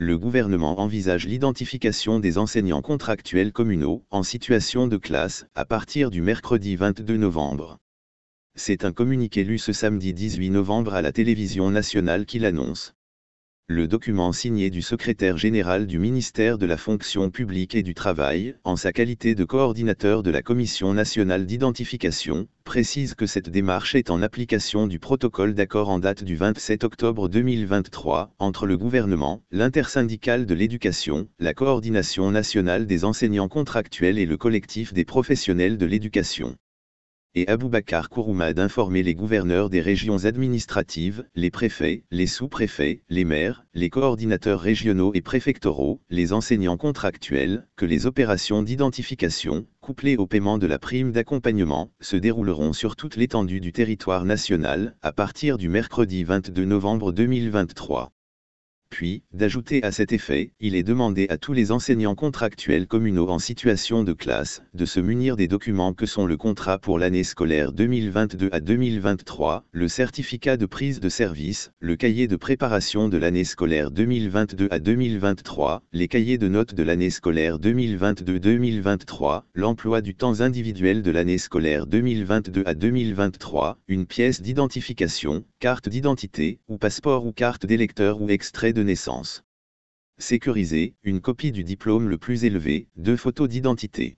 le gouvernement envisage l'identification des enseignants contractuels communaux en situation de classe à partir du mercredi 22 novembre. C'est un communiqué lu ce samedi 18 novembre à la télévision nationale qui l'annonce le document signé du secrétaire général du ministère de la fonction publique et du travail, en sa qualité de coordinateur de la Commission nationale d'identification, précise que cette démarche est en application du protocole d'accord en date du 27 octobre 2023 entre le gouvernement, l'intersyndicale de l'éducation, la coordination nationale des enseignants contractuels et le collectif des professionnels de l'éducation et Aboubakar Kourouma d'informer les gouverneurs des régions administratives, les préfets, les sous-préfets, les maires, les coordinateurs régionaux et préfectoraux, les enseignants contractuels, que les opérations d'identification, couplées au paiement de la prime d'accompagnement, se dérouleront sur toute l'étendue du territoire national, à partir du mercredi 22 novembre 2023. Puis, d'ajouter à cet effet, il est demandé à tous les enseignants contractuels communaux en situation de classe, de se munir des documents que sont le contrat pour l'année scolaire 2022 à 2023, le certificat de prise de service, le cahier de préparation de l'année scolaire 2022 à 2023, les cahiers de notes de l'année scolaire 2022-2023, l'emploi du temps individuel de l'année scolaire 2022 à 2023, une pièce d'identification, carte d'identité, ou passeport ou carte d'électeur ou extrait de naissance. Sécuriser, une copie du diplôme le plus élevé, deux photos d'identité.